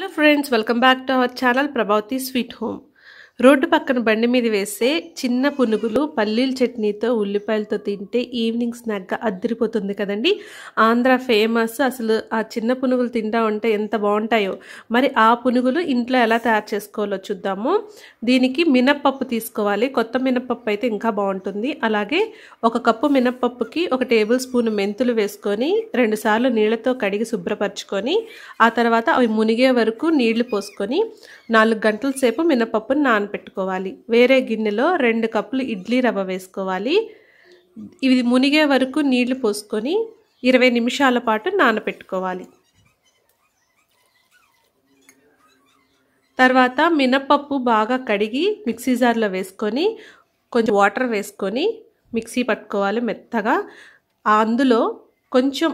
Hello friends, welcome back to our channel Prabhavati Sweet Home. Road పక్కన బండి మీద వేసే చిన్న పునుగులు పల్లీల చట్నీతో ఉల్లిపాయలతో తింటే ఈవినింగ్ స్నాక్గా అద్దరిపోతుంది కదండి ఆంధ్ర ఫేమస్ అసలు ఆ చిన్న పునుగులు తింటా ఉంటే ఎంత బాగుంటాయో మరి ఆ పునుగులు ఇంట్లో ఎలా తయారు చేసుకోవాలో చూద్దాము దీనికి మినప్పప్పు తీసుకోవాలి కొత్త మినప్పప్పు అయితే ఇంకా బాగుంటుంది అలాగే ఒక కప్పు మినప్పప్పుకి ఒక టేబుల్ స్పూన్ మెంతులు వేసుకొని రెండుసార్లు నీళ్లతో కడిగి శుభ్రపరచుకొని ఆ తర్వాత అవి మునిగే వరకు నీళ్లు పోసుకొని నాలుగు గంటల సేపు మినపప్పును నానపెట్టుకోవాలి వేరే గిన్నెలో రెండు కప్పులు ఇడ్లీ రవ్వ వేసుకోవాలి ఇది మునిగే వరకు నీళ్లు పోసుకొని ఇరవై నిమిషాల పాటు నానపెట్టుకోవాలి తర్వాత మినపప్పు బాగా కడిగి మిక్సీ జార్లో వేసుకొని కొంచెం వాటర్ వేసుకొని మిక్సీ పట్టుకోవాలి మెత్తగా అందులో కొంచెం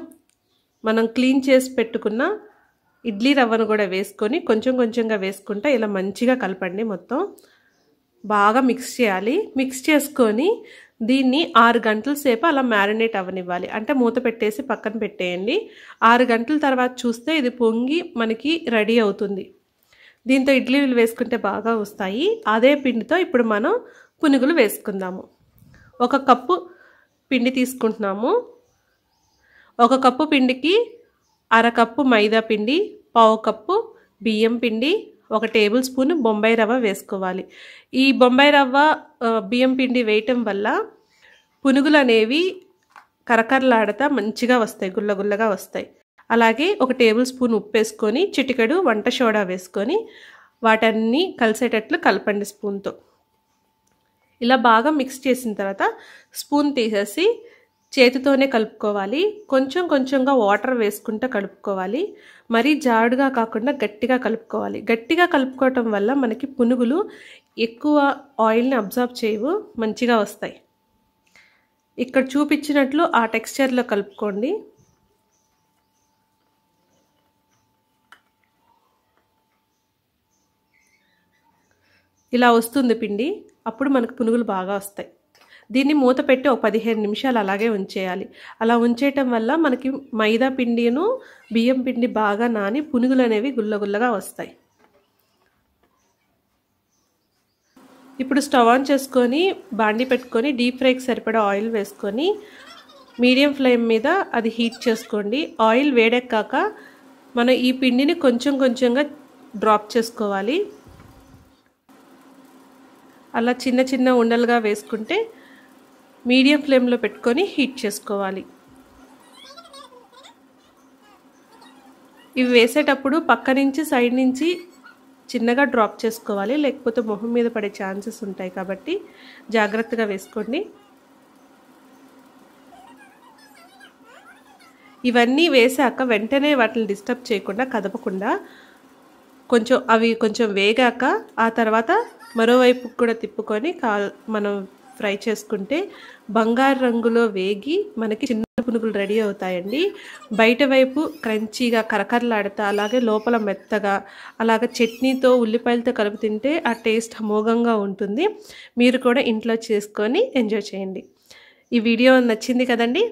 మనం క్లీన్ చేసి పెట్టుకున్న ఇడ్లీ రవ్వను కూడా వేసుకొని కొంచెం కొంచెంగా వేసుకుంటా ఇలా మంచిగా కలపండి మొత్తం బాగా మిక్స్ చేయాలి మిక్స్ చేసుకొని దీన్ని ఆరు గంటల సేపు అలా మ్యారినేట్ అవ్వనివ్వాలి అంటే మూత పెట్టేసి పక్కన పెట్టేయండి ఆరు గంటల తర్వాత చూస్తే ఇది పొంగి మనకి రెడీ అవుతుంది దీంతో ఇడ్లీలు వేసుకుంటే బాగా వస్తాయి అదే పిండితో ఇప్పుడు మనం పునుగులు వేసుకుందాము ఒక కప్పు పిండి తీసుకుంటున్నాము ఒక కప్పు పిండికి అరకప్పు మైదా పిండి పావు కప్పు బియ్యం పిండి ఒక టేబుల్ స్పూన్ బొంబాయి రవ్వ వేసుకోవాలి ఈ బొంబాయి రవ్వ బియ్యం పిండి వేయటం వల్ల పునుగులు అనేవి కరకరలాడతా మంచిగా వస్తాయి గుల్లగుల్లగా వస్తాయి అలాగే ఒక టేబుల్ స్పూన్ ఉప్పు వేసుకొని చిటికడు వంట షోడా వేసుకొని వాటన్ని కలిసేటట్లు కలపండి స్పూన్తో ఇలా బాగా మిక్స్ చేసిన తర్వాత స్పూన్ తీసేసి చేతితోనే కలుపుకోవాలి కొంచెం కొంచెంగా వాటర్ వేసుకుంటూ కలుపుకోవాలి మరీ జాడుగా కాకుండా గట్టిగా కలుపుకోవాలి గట్టిగా కలుపుకోవటం వల్ల మనకి పునుగులు ఎక్కువ ఆయిల్ని అబ్జార్బ్ చేయవు మంచిగా వస్తాయి ఇక్కడ చూపించినట్లు ఆ టెక్స్చర్లో కలుపుకోండి ఇలా వస్తుంది పిండి అప్పుడు మనకు పునుగులు బాగా వస్తాయి దీన్ని మూత పెట్టి ఒక పదిహేను నిమిషాలు అలాగే ఉంచేయాలి అలా ఉంచేయటం వల్ల మనకి మైదా పిండిను బియ్యం పిండి బాగా నాని పునుగులు అనేవి గుల్లగుల్లగా వస్తాయి ఇప్పుడు స్టవ్ ఆన్ చేసుకొని బాండి పెట్టుకొని డీప్ ఫ్రైకి సరిపడా ఆయిల్ వేసుకొని మీడియం ఫ్లేమ్ మీద అది హీట్ చేసుకోండి ఆయిల్ వేడెక్కాక మనం ఈ పిండిని కొంచెం కొంచెంగా డ్రాప్ చేసుకోవాలి అలా చిన్న చిన్న ఉండలుగా వేసుకుంటే మీడియం ఫ్లేమ్లో పెట్టుకొని హీట్ చేసుకోవాలి ఇవి వేసేటప్పుడు పక్క నుంచి సైడ్ నుంచి చిన్నగా డ్రాప్ చేసుకోవాలి లేకపోతే మొహం మీద పడే ఛాన్సెస్ ఉంటాయి కాబట్టి జాగ్రత్తగా వేసుకోండి ఇవన్నీ వేసాక వెంటనే వాటిని డిస్టర్బ్ చేయకుండా కదపకుండా కొంచెం అవి కొంచెం వేగాక ఆ తర్వాత మరోవైపు కూడా తిప్పుకొని కాల్ మనం ఫ్రై చేసుకుంటే బంగారు రంగులో వేగి మనకి చిన్న పునుగులు రెడీ అవుతాయండి బయట వైపు క్రంచీగా కరకరలాడతా అలాగే లోపల మెత్తగా అలాగే చట్నీతో ఉల్లిపాయలతో కలిపి తింటే ఆ టేస్ట్ అమోఘంగా ఉంటుంది మీరు కూడా ఇంట్లో చేసుకొని ఎంజాయ్ చేయండి ఈ వీడియో నచ్చింది కదండి